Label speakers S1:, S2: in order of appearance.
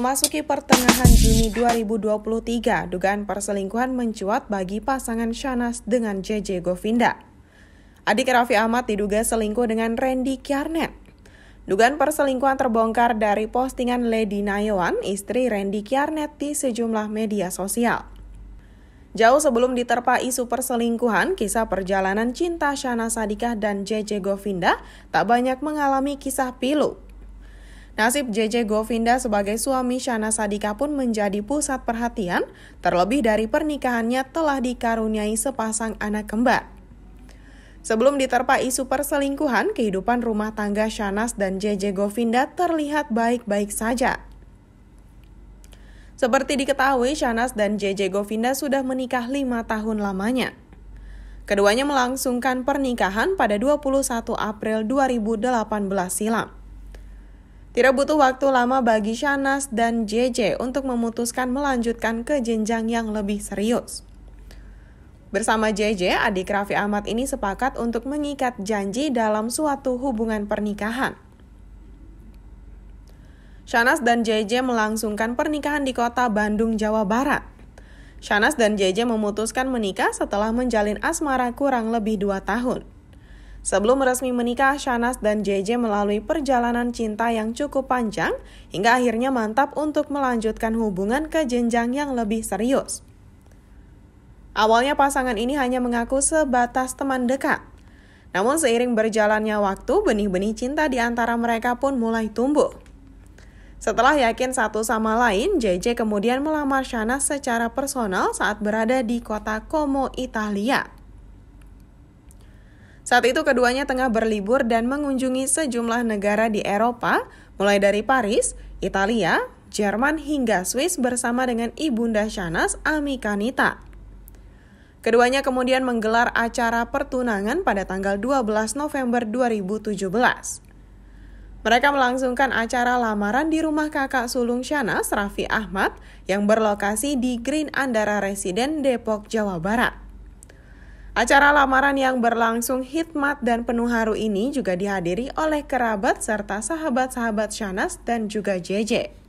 S1: Memasuki pertengahan Juni 2023, dugaan perselingkuhan mencuat bagi pasangan Shanas dengan JJ Govinda. Adik Raffi Ahmad diduga selingkuh dengan Randy Kiarnet. Dugaan perselingkuhan terbongkar dari postingan Lady Nayawan, istri Randy Kiarnet di sejumlah media sosial. Jauh sebelum diterpa isu perselingkuhan, kisah perjalanan cinta Shana Sadikah dan JJ Govinda tak banyak mengalami kisah pilu. Nasib JJ Govinda sebagai suami Shana Sadika pun menjadi pusat perhatian, terlebih dari pernikahannya telah dikaruniai sepasang anak kembar. Sebelum diterpa isu perselingkuhan, kehidupan rumah tangga Shanas dan JJ Govinda terlihat baik-baik saja. Seperti diketahui, Shanas dan JJ Govinda sudah menikah lima tahun lamanya. Keduanya melangsungkan pernikahan pada 21 April 2018 silam. Tidak butuh waktu lama bagi Shanas dan JJ untuk memutuskan melanjutkan ke jenjang yang lebih serius. Bersama JJ, adik Raffi Ahmad ini sepakat untuk mengikat janji dalam suatu hubungan pernikahan. Shanas dan JJ melangsungkan pernikahan di kota Bandung, Jawa Barat. Shanas dan JJ memutuskan menikah setelah menjalin asmara kurang lebih dua tahun. Sebelum resmi menikah, Shanas dan JJ melalui perjalanan cinta yang cukup panjang hingga akhirnya mantap untuk melanjutkan hubungan ke jenjang yang lebih serius. Awalnya pasangan ini hanya mengaku sebatas teman dekat. Namun seiring berjalannya waktu, benih-benih cinta di antara mereka pun mulai tumbuh. Setelah yakin satu sama lain, JJ kemudian melamar Shanas secara personal saat berada di kota Como, Italia. Saat itu keduanya tengah berlibur dan mengunjungi sejumlah negara di Eropa, mulai dari Paris, Italia, Jerman hingga Swiss bersama dengan Ibunda Shanas Amikanita. Keduanya kemudian menggelar acara pertunangan pada tanggal 12 November 2017. Mereka melangsungkan acara lamaran di rumah kakak sulung Shanas, Rafi Ahmad, yang berlokasi di Green Andara Residen, Depok, Jawa Barat. Acara lamaran yang berlangsung hikmat dan penuh haru ini juga dihadiri oleh kerabat serta sahabat-sahabat Shanas dan juga JJ.